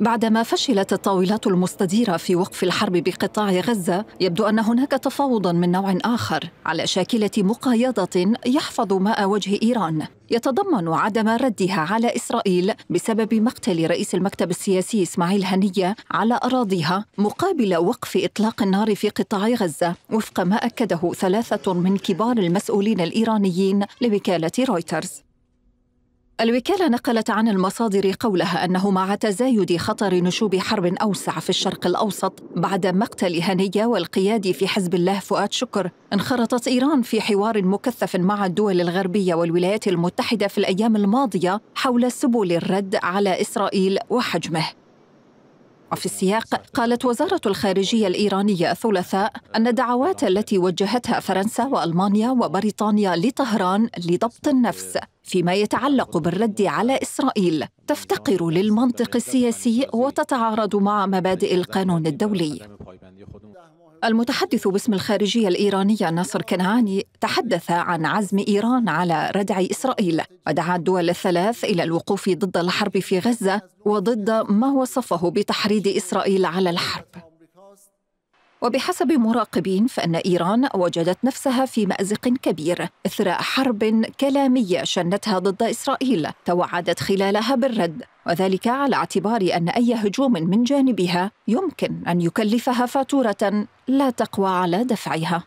بعدما فشلت الطاولات المستديره في وقف الحرب بقطاع غزه يبدو ان هناك تفاوضا من نوع اخر على شاكله مقايضه يحفظ ماء وجه ايران يتضمن عدم ردها على اسرائيل بسبب مقتل رئيس المكتب السياسي اسماعيل هنيه على اراضيها مقابل وقف اطلاق النار في قطاع غزه وفق ما اكده ثلاثه من كبار المسؤولين الايرانيين لوكاله رويترز الوكالة نقلت عن المصادر قولها أنه مع تزايد خطر نشوب حرب أوسع في الشرق الأوسط بعد مقتل هنية والقيادي في حزب الله فؤاد شكر انخرطت إيران في حوار مكثف مع الدول الغربية والولايات المتحدة في الأيام الماضية حول سبل الرد على إسرائيل وحجمه وفي السياق قالت وزارة الخارجية الإيرانية الثلاثاء أن الدعوات التي وجهتها فرنسا وألمانيا وبريطانيا لطهران لضبط النفس فيما يتعلق بالرد على إسرائيل تفتقر للمنطق السياسي وتتعارض مع مبادئ القانون الدولي المتحدث باسم الخارجية الإيرانية ناصر كنعاني تحدث عن عزم إيران على ردع إسرائيل ودعا الدول الثلاث إلى الوقوف ضد الحرب في غزة وضد ما وصفه بتحريض إسرائيل على الحرب وبحسب مراقبين فإن إيران وجدت نفسها في مأزق كبير إثر حرب كلامية شنتها ضد إسرائيل توعدت خلالها بالرد وذلك على اعتبار أن أي هجوم من جانبها يمكن أن يكلفها فاتورة لا تقوى على دفعها